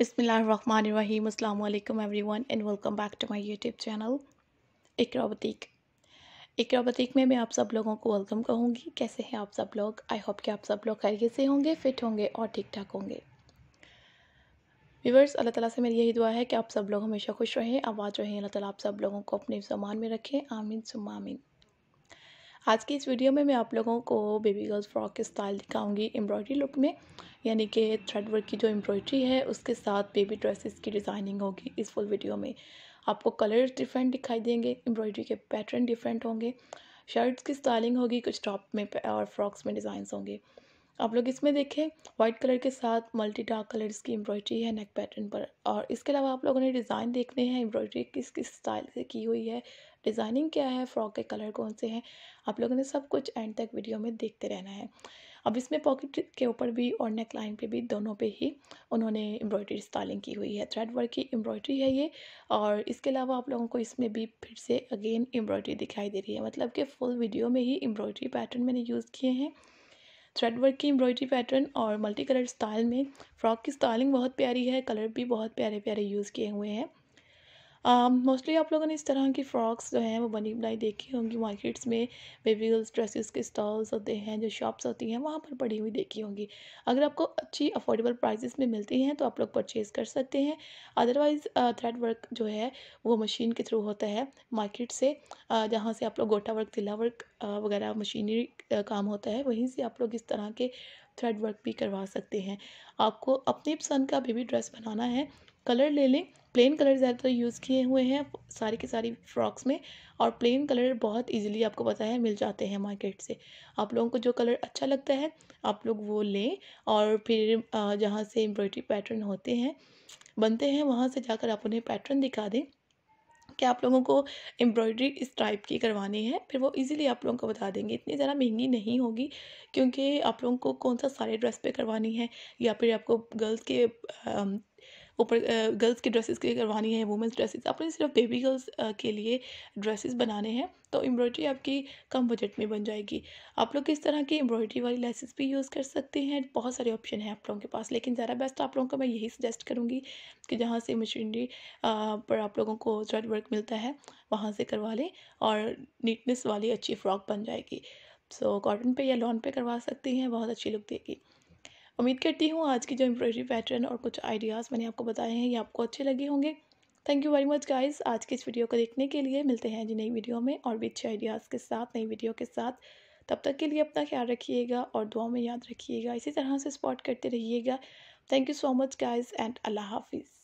बसमीम अल्लाम everyone and welcome back to my YouTube channel Iqra boutique Iqra में मैं आप सब लोगों को वेलकम कहूँगी कैसे हैं आप सब लोग आई होप कि आप सब लोग खैरियत से होंगे फिट होंगे और ठीक ठाक होंगे व्यूवर्स अल्लाह ताला से मेरी यही दुआ है कि आप सब लोग हमेशा खुश रहें आवाज़ रहें अल्लाह ताला आप सब लोगों को अपने सामान में रखें आमीन सुम आमीन आज की इस वीडियो में मैं आप लोगों को बेबी गर्ल्स फ्रॉक स्टाइल दिखाऊँगी एम्ब्रॉयडरी लुक में यानी कि थ्रेड वर्क की जो एम्ब्रॉयड्री है उसके साथ बेबी ड्रेसेस की डिज़ाइनिंग होगी इस फुल वीडियो में आपको कलर्स डिफरेंट दिखाई देंगे एम्ब्रॉयड्री के पैटर्न डिफरेंट होंगे शर्ट्स की स्टाइलिंग होगी कुछ टॉप में और फ्रॉक्स में डिज़ाइंस होंगे आप लोग इसमें देखें वाइट कलर के साथ मल्टी डार्क कलर्स की एम्ब्रॉयड्री है नेक पैटर्न पर और इसके अलावा आप लोगों ने डिज़ाइन देखने हैं एम्ब्रॉयड्री किस किस स्टाइल से की हुई है डिज़ाइनिंग क्या है फ्रॉक के कलर कौन से हैं आप लोगों ने सब कुछ एंड तक वीडियो में देखते रहना है अब इसमें पॉकेट के ऊपर भी और नेक लाइन पे भी दोनों पे ही उन्होंने एम्ब्रॉयडरी स्टाइलिंग की हुई है थ्रेड वर्क की एम्ब्रॉयडरी है ये और इसके अलावा आप लोगों को इसमें भी फिर से अगेन एम्ब्रॉयडरी दिखाई दे रही है मतलब कि फुल वीडियो में ही एम्ब्रॉयडरी पैटर्न मैंने यूज़ किए हैं थ्रेड वर्क की एम्ब्रॉयडरी पैटर्न और मल्टी कलर स्टाइल में फ्रॉक की स्टाइलिंग बहुत प्यारी है कलर भी बहुत प्यारे प्यारे यूज़ किए हुए हैं मोस्टली um, आप लोगों ने इस तरह की फ़्रॉक्स जो हैं वो बनी बनाई देखी होंगी मार्केट्स में बेबी गर्ल्स ड्रेसेस के स्टॉल्स होते हैं जो शॉप्स होती हैं वहाँ पर पड़ी हुई देखी होंगी अगर आपको अच्छी अफोर्डेबल प्राइजेस में मिलती हैं तो आप लोग परचेज़ कर सकते हैं अदरवाइज़ थ्रेड वर्क जो है वो मशीन के थ्रू होता है मार्केट से जहाँ से आप लोग गोटा वर्क तिला वर्क वगैरह मशीनरी काम होता है वहीं से आप लोग इस तरह के थ्रेड वर्क भी करवा सकते हैं आपको अपनी पसंद का बेबी ड्रेस बनाना है कलर ले लें प्लेन कलर ज़्यादातर यूज़ किए हुए हैं सारी के सारी फ्रॉक्स में और प्लेन कलर बहुत इजीली आपको पता है मिल जाते हैं मार्केट से आप लोगों को जो कलर अच्छा लगता है आप लोग वो लें और फिर जहाँ से एम्ब्रॉयड्री पैटर्न होते हैं बनते हैं वहाँ से जाकर आप उन्हें पैटर्न दिखा दें कि आप लोगों को एम्ब्रॉयड्री इस टाइप की करवानी है फिर वो इजीली आप लोगों को बता देंगे इतनी ज़्यादा महंगी नहीं होगी क्योंकि आप लोगों को कौन सा सारे ड्रेस पे करवानी है या फिर आपको गर्ल्स के ऊपर गर्ल्स के ड्रेसेस के लिए करवानी है वुमेंस ड्रेसेस आपने सिर्फ बेबी गर्ल्स के लिए ड्रेसेस बनाने हैं तो एम्ब्रॉयडरी आपकी कम बजट में बन जाएगी आप लोग किस तरह की एम्ब्रॉयडरी वाली लेसेस भी यूज़ कर सकते हैं बहुत सारे ऑप्शन हैं आप लोगों के पास लेकिन ज़्यादा बेस्ट आप लोगों को मैं यही सजेस्ट करूँगी कि जहाँ से मशीनरी पर आप लोगों को थ्रेड वर्क मिलता है वहाँ से करवा लें और नीटनेस वाली अच्छी फ्रॉक बन जाएगी सो कॉटन पर या लॉन पर करवा सकती हैं बहुत अच्छी लुक देगी उम्मीद करती हूँ आज की जो एम्ब्रॉयडरी पैटर्न और कुछ आइडियाज़ मैंने आपको बताए हैं ये आपको अच्छे लगे होंगे thank you very much guys आज की इस वीडियो को देखने के लिए मिलते हैं जी नई वीडियो में और भी अच्छे आइडियाज़ के साथ नई वीडियो के साथ तब तक के लिए अपना ख्याल रखिएगा और दुआ में याद रखिएगा इसी तरह से सपोर्ट करते रहिएगा thank you so much guys and अल्लाह हाफिज़